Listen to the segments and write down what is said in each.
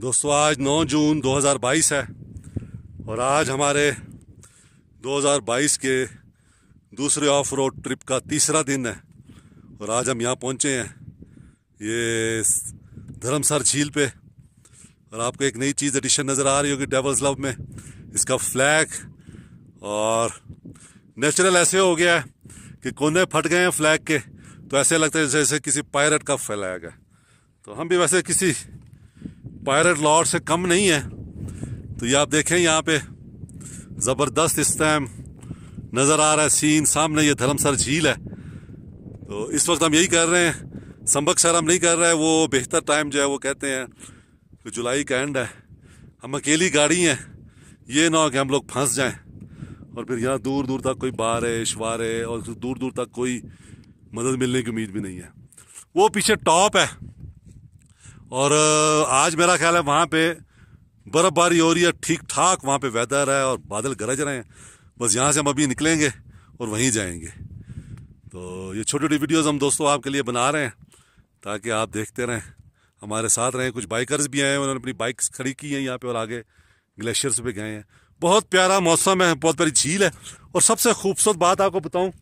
दोस्तों आज 9 जून 2022 है और आज हमारे 2022 के दूसरे ऑफ रोड ट्रिप का तीसरा दिन है और आज हम यहाँ पहुँचे हैं ये धर्मसर झील पे और आपको एक नई चीज़ एडिशन नज़र आ रही होगी डेवल्स लव में इसका फ्लैग और नेचुरल ऐसे हो गया है कि कोने फट गए हैं फ्लैग के तो ऐसे लगता है जैसे किसी पायलट का फ्लैग है तो हम भी वैसे किसी पायरेट लॉर्ड से कम नहीं है तो ये आप देखें यहाँ पे ज़बरदस्त इस टाइम नज़र आ रहा है सीन सामने ये धर्मसर झील है तो इस वक्त हम यही कर रहे हैं संभक सर हम नहीं कर रहे हैं वो बेहतर टाइम जो है वो कहते हैं कि जुलाई का एंड है हम अकेली गाड़ी हैं ये ना हो कि हम लोग फंस जाएं और फिर यहाँ दूर दूर तक कोई बारिश वारे और दूर दूर तक कोई मदद मिलने की उम्मीद भी नहीं है वो पीछे टॉप है और आज मेरा ख्याल है वहाँ पे बर्फ़बारी हो रही है ठीक ठाक वहाँ पे वेदर है और बादल गरज रहे हैं बस यहाँ से हम अभी निकलेंगे और वहीं जाएंगे तो ये छोटी छोटी वीडियोस हम दोस्तों आपके लिए बना रहे हैं ताकि आप देखते रहें हमारे साथ रहें कुछ बाइकर्स भी आए हैं उन्होंने अपनी बाइक्स खड़ी की हैं यहाँ पर और आगे ग्लेशियर्स पर गए हैं बहुत प्यारा मौसम है बहुत प्यारी झील है और सबसे खूबसूरत बात आपको बताऊँ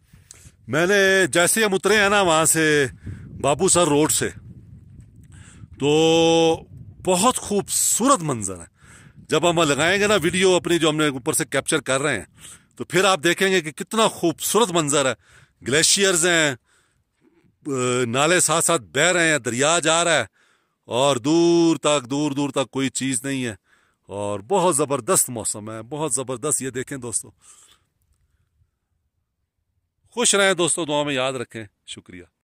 मैंने जैसे हम उतरे हैं ना वहाँ से बाबू सर रोड से तो बहुत खूबसूरत मंजर है जब हम लगाएंगे ना वीडियो अपनी जो हमने ऊपर से कैप्चर कर रहे हैं तो फिर आप देखेंगे कि कितना खूबसूरत मंजर है ग्लेशियर्स हैं नाले साथ साथ बह रहे हैं दरिया जा रहा है और दूर तक दूर दूर तक कोई चीज़ नहीं है और बहुत ज़बरदस्त मौसम है बहुत ज़बरदस्त ये देखें दोस्तों खुश रहें दोस्तों दुआ में याद रखें शुक्रिया